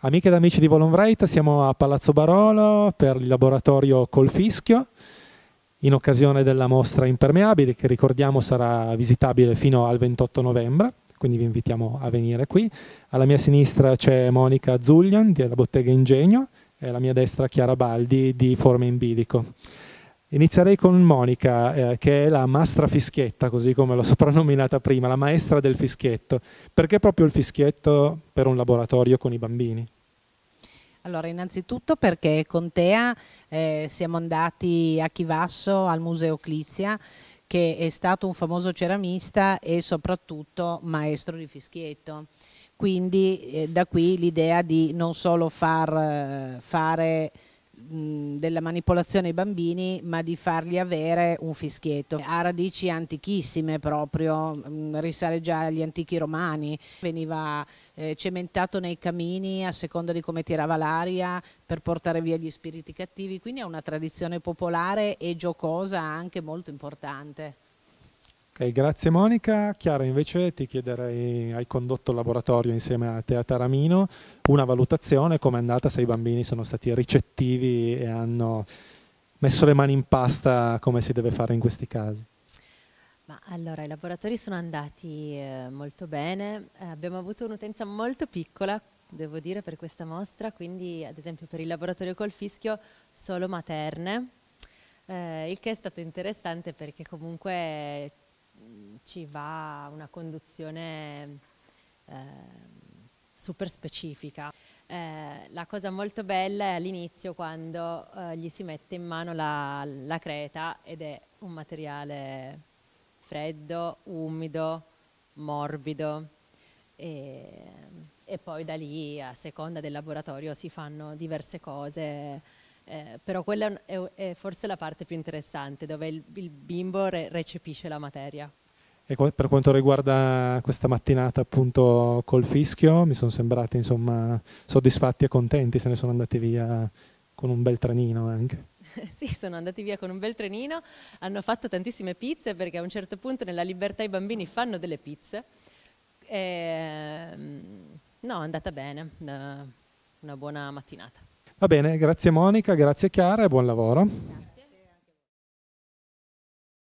Amiche ed amici di Volonvreit, siamo a Palazzo Barolo per il laboratorio Col Fischio in occasione della mostra Impermeabili che ricordiamo sarà visitabile fino al 28 novembre, quindi vi invitiamo a venire qui. Alla mia sinistra c'è Monica Zuglian della Bottega Ingegno e alla mia destra Chiara Baldi di Forma in Bilico. Inizierei con Monica, eh, che è la mastra fischietta, così come l'ho soprannominata prima, la maestra del fischietto. Perché proprio il fischietto per un laboratorio con i bambini? Allora, innanzitutto perché con Tea eh, siamo andati a Chivasso, al Museo Clizia, che è stato un famoso ceramista e soprattutto maestro di fischietto. Quindi eh, da qui l'idea di non solo far eh, fare della manipolazione ai bambini ma di fargli avere un fischietto ha radici antichissime proprio risale già agli antichi romani veniva eh, cementato nei camini a seconda di come tirava l'aria per portare via gli spiriti cattivi quindi è una tradizione popolare e giocosa anche molto importante Ok, grazie Monica. Chiara invece ti chiederei, hai condotto il laboratorio insieme a te a Taramino, una valutazione, come è andata se i bambini sono stati ricettivi e hanno messo le mani in pasta come si deve fare in questi casi? Ma allora, i laboratori sono andati eh, molto bene, eh, abbiamo avuto un'utenza molto piccola, devo dire, per questa mostra, quindi ad esempio per il laboratorio col fischio solo materne, eh, il che è stato interessante perché comunque ci va una conduzione eh, super specifica. Eh, la cosa molto bella è all'inizio quando eh, gli si mette in mano la, la, creta ed è un materiale freddo, umido, morbido e, e poi da lì a seconda del laboratorio si fanno diverse cose eh, però quella è, è, forse la parte più interessante, dove il, il bimbo re recepisce la materia. E per quanto riguarda questa mattinata appunto col fischio, mi sono sembrati insomma soddisfatti e contenti, se ne sono andati via con un bel trenino anche. sì, sono andati via con un bel trenino, hanno fatto tantissime pizze perché a un certo punto nella libertà i bambini fanno delle pizze. E, ehm, no, è andata bene, una buona mattinata. Va bene, grazie Monica, grazie Chiara e buon lavoro.